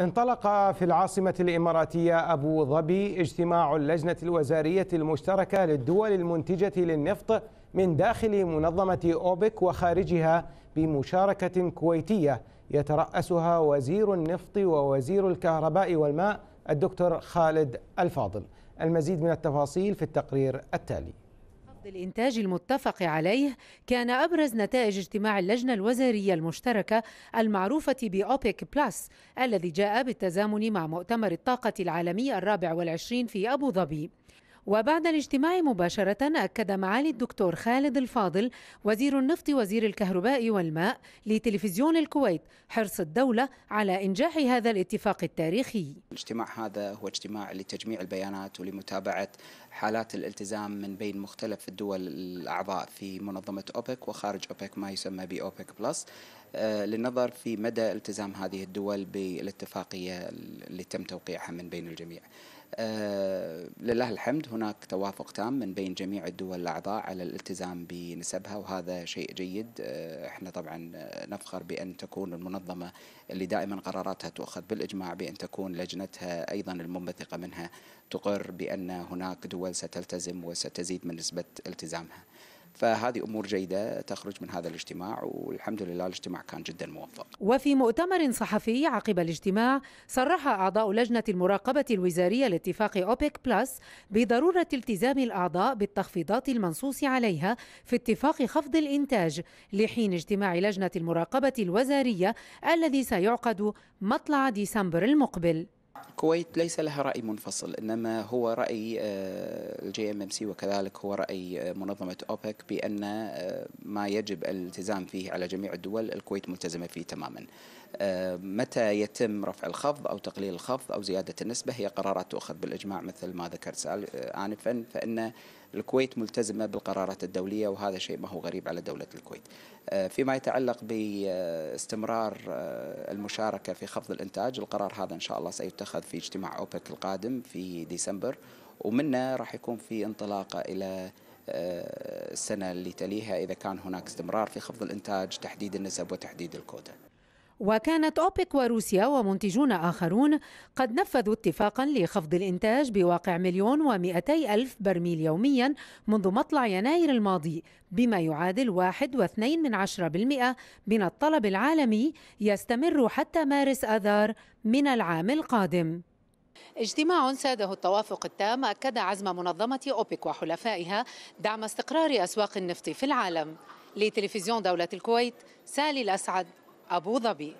انطلق في العاصمة الإماراتية أبو ظبي اجتماع اللجنة الوزارية المشتركة للدول المنتجة للنفط من داخل منظمة أوبك وخارجها بمشاركة كويتية يترأسها وزير النفط ووزير الكهرباء والماء الدكتور خالد الفاضل المزيد من التفاصيل في التقرير التالي الإنتاج المتفق عليه كان أبرز نتائج اجتماع اللجنة الوزارية المشتركة المعروفة بأوبيك بلس الذي جاء بالتزامن مع مؤتمر الطاقة العالمي الرابع والعشرين في أبو ظبي وبعد الاجتماع مباشرة أكد معالي الدكتور خالد الفاضل وزير النفط وزير الكهرباء والماء لتلفزيون الكويت حرص الدولة على إنجاح هذا الاتفاق التاريخي الاجتماع هذا هو اجتماع لتجميع البيانات ولمتابعة حالات الالتزام من بين مختلف الدول الأعضاء في منظمة أوبك وخارج أوبك ما يسمى بأوبك بلس آه، للنظر في مدى التزام هذه الدول بالاتفاقية اللي تم توقيعها من بين الجميع آه، لله الحمد هناك توافق تام من بين جميع الدول الأعضاء على الالتزام بنسبها وهذا شيء جيد آه، احنا طبعا نفخر بأن تكون المنظمة اللي دائما قراراتها تؤخذ بالإجماع بأن تكون لجنتها أيضا المنبثقة منها تقر بأن هناك دول ستلتزم وستزيد من نسبة التزامها فهذه أمور جيدة تخرج من هذا الاجتماع والحمد لله الاجتماع كان جدا موفق وفي مؤتمر صحفي عقب الاجتماع صرح أعضاء لجنة المراقبة الوزارية لاتفاق أوبيك بلس بضرورة التزام الأعضاء بالتخفيضات المنصوص عليها في اتفاق خفض الإنتاج لحين اجتماع لجنة المراقبة الوزارية الذي سيعقد مطلع ديسمبر المقبل الكويت ليس لها رأي منفصل إنما هو رأي الجي ام ام سي وكذلك هو رأي آه، منظمة أوبك بأن آه، ما يجب الالتزام فيه على جميع الدول الكويت ملتزمة فيه تماما آه، متى يتم رفع الخفض أو تقليل الخفض أو زيادة النسبة هي قرارات تؤخذ بالإجماع مثل ما ذكرت آنفا فإن الكويت ملتزمة بالقرارات الدولية وهذا شيء ما هو غريب على دولة الكويت فيما يتعلق باستمرار المشاركة في خفض الإنتاج القرار هذا إن شاء الله سيتخذ في اجتماع أوبك القادم في ديسمبر ومنه راح يكون في انطلاقة إلى آه، السنة اللي تليها إذا كان هناك استمرار في خفض الإنتاج تحديد النسب وتحديد الكوتا وكانت أوبك وروسيا ومنتجون آخرون قد نفذوا اتفاقا لخفض الإنتاج بواقع مليون ومئتي ألف برميل يوميا منذ مطلع يناير الماضي بما يعادل واحد واثنين من عشرة بالمئة من الطلب العالمي يستمر حتى مارس آذار من العام القادم اجتماع ساده التوافق التام أكد عزم منظمة أوبك وحلفائها دعم استقرار أسواق النفط في العالم لتلفزيون دولة الكويت سالي الأسعد ಅಬುದಾಬಿ